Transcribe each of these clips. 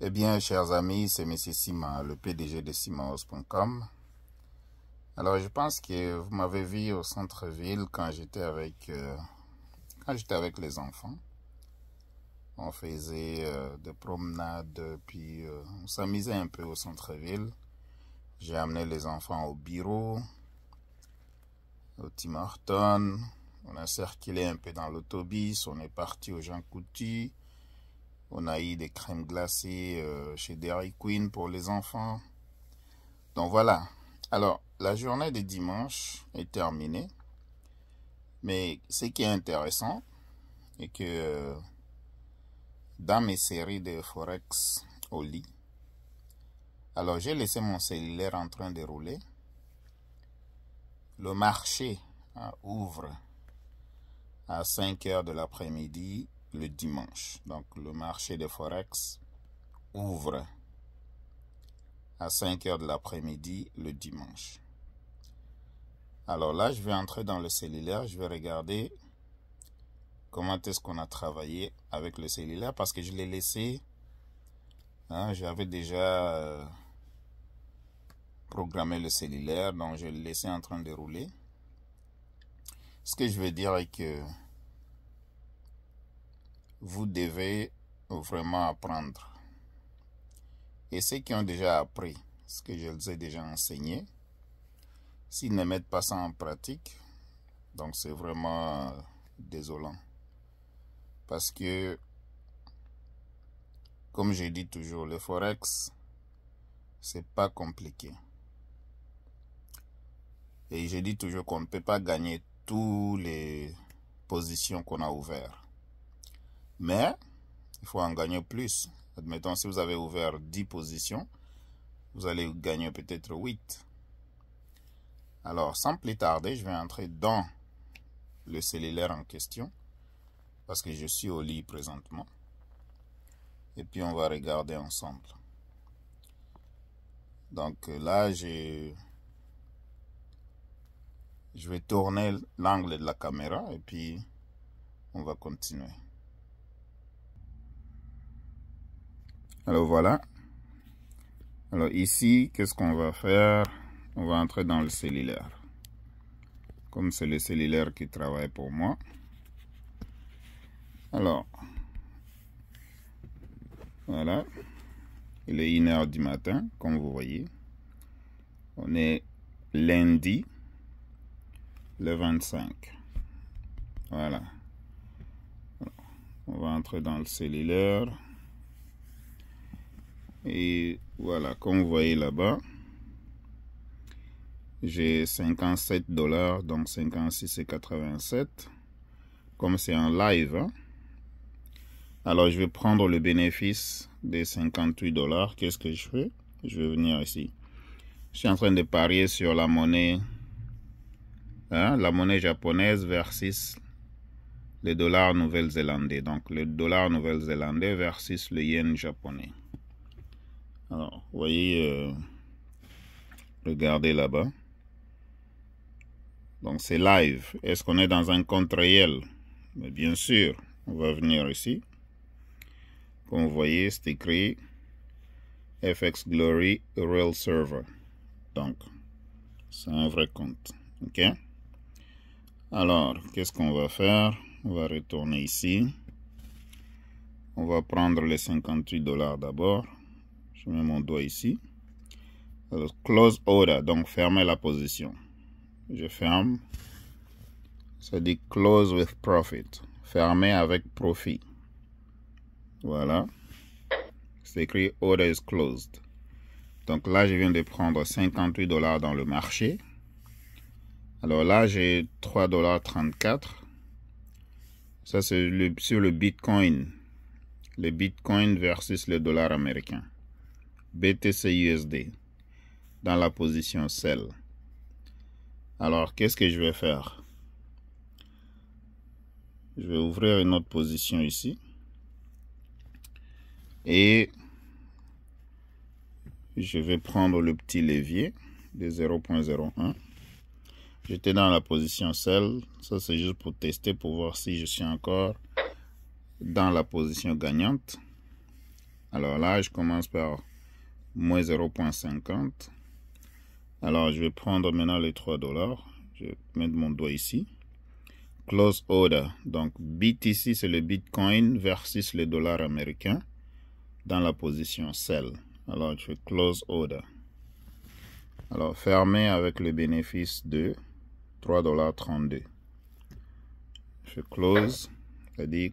Eh bien, chers amis, c'est M. Sima, le PDG de simaos.com Alors, je pense que vous m'avez vu au centre-ville quand j'étais avec, euh, avec les enfants. On faisait euh, des promenades, puis euh, on s'amusait un peu au centre-ville. J'ai amené les enfants au bureau, au Tim Horton. On a circulé un peu dans l'autobus. On est parti au Jean Coutu. On a eu des crèmes glacées euh, chez Dairy Queen pour les enfants. Donc voilà. Alors, la journée de dimanche est terminée. Mais ce qui est intéressant est que dans mes séries de Forex au lit, alors j'ai laissé mon cellulaire en train de rouler. Le marché hein, ouvre à 5 heures de l'après-midi le dimanche. Donc le marché de Forex ouvre à 5 heures de l'après-midi le dimanche. Alors là, je vais entrer dans le cellulaire, je vais regarder comment est-ce qu'on a travaillé avec le cellulaire parce que je l'ai laissé. Hein, j'avais déjà euh, programmé le cellulaire, donc je l'ai laissé en train de rouler. Ce que je veux dire est que vous devez vraiment apprendre. Et ceux qui ont déjà appris, ce que je les ai déjà enseigné, s'ils ne mettent pas ça en pratique, donc c'est vraiment euh, désolant. Parce que, comme je dis toujours, le forex, c'est pas compliqué. Et je dis toujours qu'on ne peut pas gagner toutes les positions qu'on a ouvert mais il faut en gagner plus. Admettons, si vous avez ouvert 10 positions, vous allez gagner peut-être 8. Alors, sans plus tarder, je vais entrer dans le cellulaire en question parce que je suis au lit présentement. Et puis, on va regarder ensemble. Donc là, je, je vais tourner l'angle de la caméra et puis on va continuer. Alors voilà. Alors ici, qu'est-ce qu'on va faire On va entrer dans le cellulaire. Comme c'est le cellulaire qui travaille pour moi. Alors, voilà. Il est 1h du matin, comme vous voyez. On est lundi, le 25. Voilà. On va entrer dans le cellulaire. Et voilà, comme vous voyez là-bas, j'ai 57 dollars, donc 56,87. Comme c'est en live, hein. alors je vais prendre le bénéfice des 58 dollars. Qu'est-ce que je fais Je vais venir ici. Je suis en train de parier sur la monnaie, hein, la monnaie japonaise versus le dollar nouvelle-zélandais. Donc le dollar nouvelle-zélandais versus le yen japonais. Alors, vous voyez, regardez euh, là-bas. Donc, c'est live. Est-ce qu'on est dans un compte réel Bien sûr, on va venir ici. Comme vous voyez, c'est écrit FX Glory Real Server. Donc, c'est un vrai compte. OK Alors, qu'est-ce qu'on va faire On va retourner ici. On va prendre les 58 dollars d'abord. Je mets mon doigt ici. close order, donc fermer la position. Je ferme. Ça dit close with profit. Fermer avec profit. Voilà. C'est écrit order is closed. Donc là, je viens de prendre 58 dollars dans le marché. Alors là, j'ai 3 dollars 34. Ça, c'est sur le Bitcoin. Le Bitcoin versus le dollar américain usd dans la position sell. Alors, qu'est-ce que je vais faire Je vais ouvrir une autre position ici. Et je vais prendre le petit levier de 0.01. J'étais dans la position sell. Ça, c'est juste pour tester, pour voir si je suis encore dans la position gagnante. Alors là, je commence par moins 0.50. Alors, je vais prendre maintenant les 3 dollars. Je vais mettre mon doigt ici. Close order. Donc, bit ici c'est le Bitcoin versus le dollar américain dans la position sell. Alors, je fais close order. Alors, fermé avec le bénéfice de 3,32$. Je close. cest dit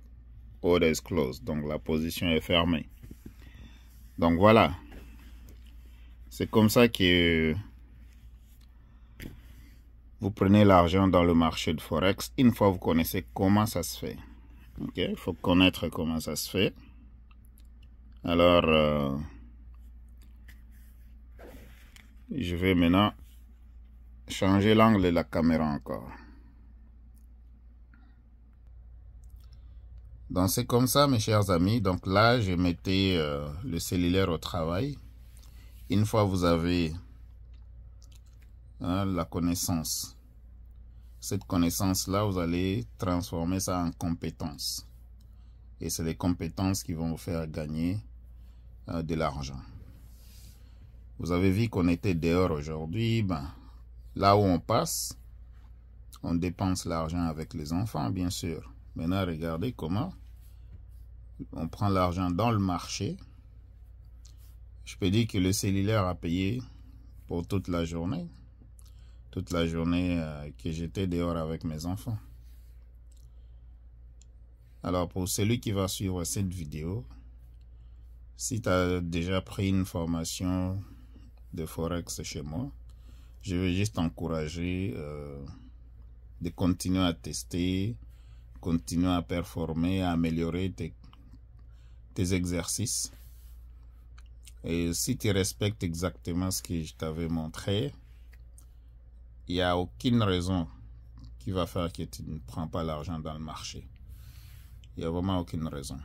order is closed. Donc, la position est fermée. Donc, voilà. C'est comme ça que vous prenez l'argent dans le marché de Forex une fois vous connaissez comment ça se fait. Il faut connaître comment ça se fait. Alors, euh, je vais maintenant changer l'angle de la caméra encore. Donc c'est comme ça mes chers amis. Donc là je mettais euh, le cellulaire au travail. Une fois vous avez hein, la connaissance, cette connaissance-là, vous allez transformer ça en compétences. Et c'est les compétences qui vont vous faire gagner euh, de l'argent. Vous avez vu qu'on était dehors aujourd'hui. Ben, là où on passe, on dépense l'argent avec les enfants, bien sûr. Maintenant, regardez comment on prend l'argent dans le marché je peux dire que le cellulaire a payé pour toute la journée. Toute la journée euh, que j'étais dehors avec mes enfants. Alors pour celui qui va suivre cette vidéo, si tu as déjà pris une formation de Forex chez moi, je veux juste encourager euh, de continuer à tester, continuer à performer, à améliorer tes exercices et si tu respectes exactement ce que je t'avais montré, il n'y a aucune raison qui va faire que tu ne prends pas l'argent dans le marché. Il n'y a vraiment aucune raison.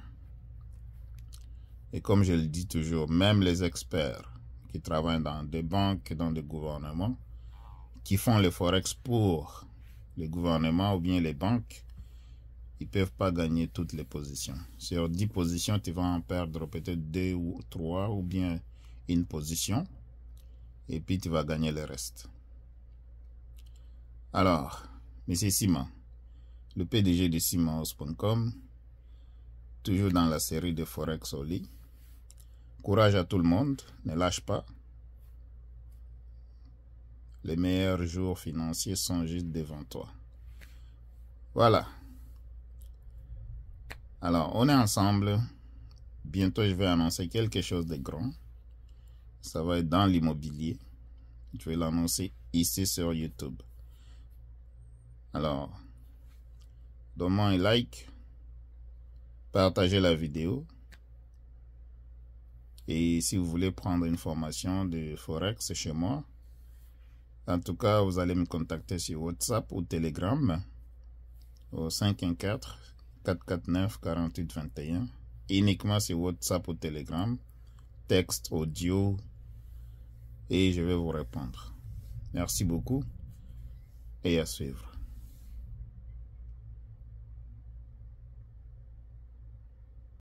Et comme je le dis toujours, même les experts qui travaillent dans des banques, dans des gouvernements, qui font le forex pour les gouvernements ou bien les banques, ils peuvent pas gagner toutes les positions. Sur 10 positions, tu vas en perdre peut-être 2 ou 3 ou bien une position. Et puis tu vas gagner le reste. Alors, Monsieur Simon, le PDG de Simonhouse.com, toujours dans la série de Forex au Courage à tout le monde, ne lâche pas. Les meilleurs jours financiers sont juste devant toi. Voilà, alors, on est ensemble. Bientôt, je vais annoncer quelque chose de grand. Ça va être dans l'immobilier. Je vais l'annoncer ici sur YouTube. Alors, donnez-moi un like, partagez la vidéo. Et si vous voulez prendre une formation de Forex chez moi, en tout cas, vous allez me contacter sur WhatsApp ou Telegram au 514 449 4821 21, uniquement sur WhatsApp ou Telegram, texte, audio, et je vais vous répondre. Merci beaucoup et à suivre.